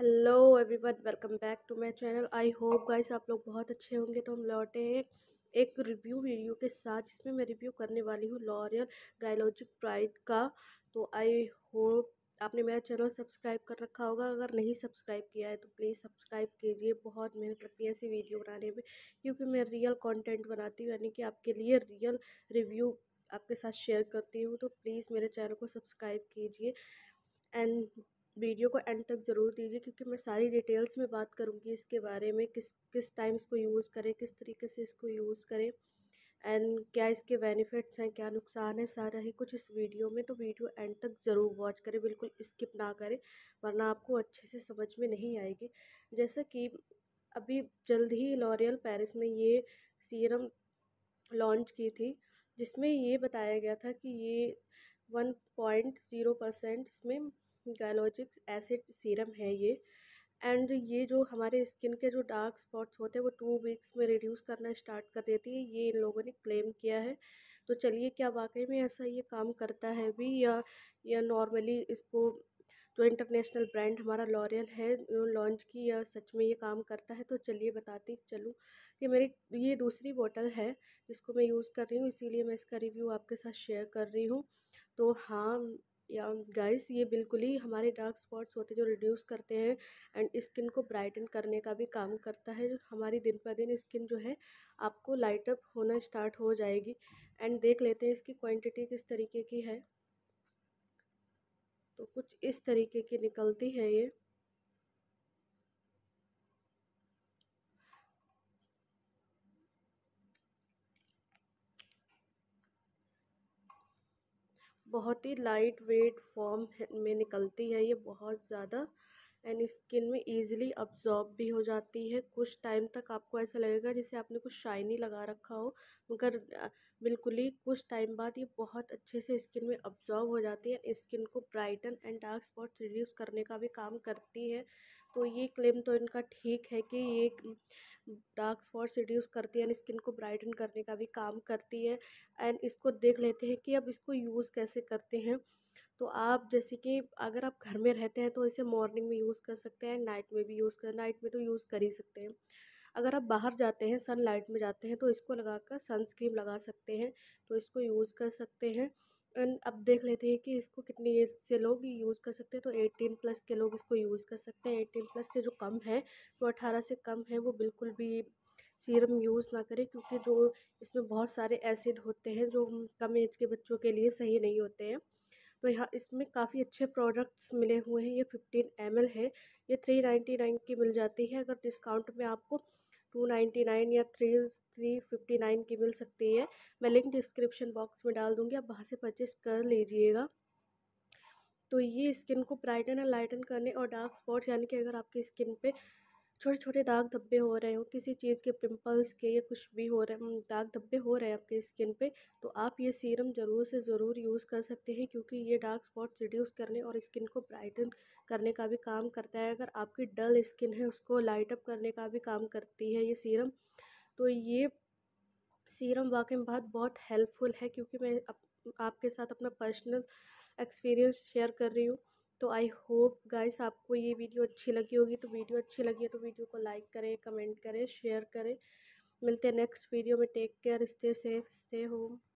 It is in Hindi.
hello everyone welcome back to my channel I hope guys आप लोग बहुत अच्छे होंगे तो हम लौटे हैं एक रिव्यू वीडियो के साथ जिसमें मैं रिव्यू करने वाली हूँ लॉरियल गायलॉजिक प्राइड का तो आई होप आपने मेरा चैनल सब्सक्राइब कर रखा होगा अगर नहीं सब्सक्राइब किया है तो प्लीज़ सब्सक्राइब कीजिए बहुत मेहनत लगती है ऐसी वीडियो बनाने में क्योंकि मैं रियल कंटेंट बनाती हूँ यानी कि आपके लिए रियल रिव्यू आपके साथ शेयर करती हूँ तो प्लीज़ मेरे चैनल को सब्सक्राइब कीजिए एंड वीडियो को एंड तक ज़रूर दीजिए क्योंकि मैं सारी डिटेल्स में बात करूँगी इसके बारे में किस किस टाइम इसको यूज़ करें किस तरीके से इसको यूज़ करें एंड क्या इसके बेनिफिट्स हैं क्या नुकसान है सारा ही कुछ इस वीडियो में तो वीडियो एंड तक ज़रूर वॉच करें बिल्कुल स्किप ना करें वरना आपको अच्छे से समझ में नहीं आएगी जैसा कि अभी जल्द ही लॉरियल पेरिस ने ये सीरम लॉन्च की थी जिसमें ये बताया गया था कि ये वन पॉइंट ज़ीरो परसेंट इसमें गायलॉजिक्स एसिड सीरम है ये एंड ये जो हमारे स्किन के जो डार्क स्पॉट्स होते हैं वो टू वीक्स में रिड्यूस करना स्टार्ट कर देती है ये इन लोगों ने क्लेम किया है तो चलिए क्या वाकई में ऐसा ये काम करता है भी या या नॉर्मली इसको जो इंटरनेशनल ब्रांड हमारा लॉरियल है लॉन्च की या सच में ये काम करता है तो चलिए बताती चलूँ कि मेरी ये दूसरी बॉटल है जिसको मैं यूज़ कर रही हूँ इसीलिए मैं इसका रिव्यू आपके साथ शेयर कर रही हूँ तो हाँ या गाइस ये बिल्कुल ही हमारे डार्क स्पॉट्स होते हैं जो रिड्यूस करते हैं एंड स्किन को ब्राइटन करने का भी काम करता है हमारी दिन पर दिन स्किन जो है आपको लाइट अप होना स्टार्ट हो जाएगी एंड देख लेते हैं इसकी क्वांटिटी किस तरीके की है तो कुछ इस तरीके की निकलती है ये बहुत ही लाइट वेट फॉर्म में निकलती है ये बहुत ज़्यादा एंड स्किन में ईजिली अब्जॉर्ब भी हो जाती है कुछ टाइम तक आपको ऐसा लगेगा जैसे आपने कुछ शाइनी लगा रखा हो मगर बिल्कुल ही कुछ टाइम बाद ये बहुत अच्छे से स्किन में अब्जॉर्ब हो जाती है स्किन को brighten and dark spot reduce करने का भी काम करती है तो ये क्लेम तो इनका ठीक है कि ये डार्क स्पॉट्स रिड्यूस करती है एंड स्किन को ब्राइटन करने का भी काम करती है एंड इसको देख लेते हैं कि अब इसको यूज़ कैसे करते हैं तो आप जैसे कि अगर आप घर में रहते हैं तो इसे मॉर्निंग में यूज़ कर सकते हैं नाइट में भी यूज़ कर नाइट में तो यूज़ कर ही सकते हैं अगर आप बाहर जाते हैं सनलाइट में जाते हैं तो इसको लगाकर सनस्क्रीन लगा सकते हैं तो इसको यूज़ कर सकते हैं एंड अब देख लेते हैं कि इसको कितनी एज से लोग यूज़ कर सकते हैं तो एटीन प्लस के लोग इसको यूज़ कर सकते हैं एटीन प्लस से जो कम है वो अठारह से कम है वो बिल्कुल भी सीरम यूज़ ना करें क्योंकि जो इसमें बहुत सारे एसिड होते हैं जो कम एज के बच्चों के लिए सही नहीं होते हैं तो यहाँ इसमें काफ़ी अच्छे प्रोडक्ट्स मिले हुए हैं ये फिफ्टीन एम है ये थ्री नाइन्टी नाइन की मिल जाती है अगर डिस्काउंट में आपको टू नाइन्टी नाइन या थ्री थ्री फिफ्टी नाइन की मिल सकती है मैं लिंक डिस्क्रिप्शन बॉक्स में डाल दूँगी आप वहाँ से परचेस कर लीजिएगा तो ये स्किन को ब्राइटन एंड लाइटन करने और डार्क स्पॉट यानी कि अगर आपकी स्किन पे छोटे-छोटे दाग धब्बे हो रहे हो किसी चीज़ के पिंपल्स के या कुछ भी हो रहे दाग धब्बे हो रहे हैं आपके स्किन पे तो आप ये सीरम ज़रूर से ज़रूर यूज़ कर सकते हैं क्योंकि ये डार्क स्पॉट्स रिड्यूस करने और स्किन को ब्राइटन करने का भी काम करता है अगर आपकी डल स्किन है उसको लाइट अप करने का भी काम करती है ये सीरम तो ये सीरम वाकई में बहुत बहुत हेल्पफुल है क्योंकि मैं आपके साथ अपना पर्सनल एक्सपीरियंस शेयर कर रही हूँ तो आई होप गाइस आपको ये वीडियो अच्छी लगी होगी तो वीडियो अच्छी लगी है तो वीडियो को लाइक करें कमेंट करें शेयर करें मिलते हैं नेक्स्ट वीडियो में take care stay safe stay home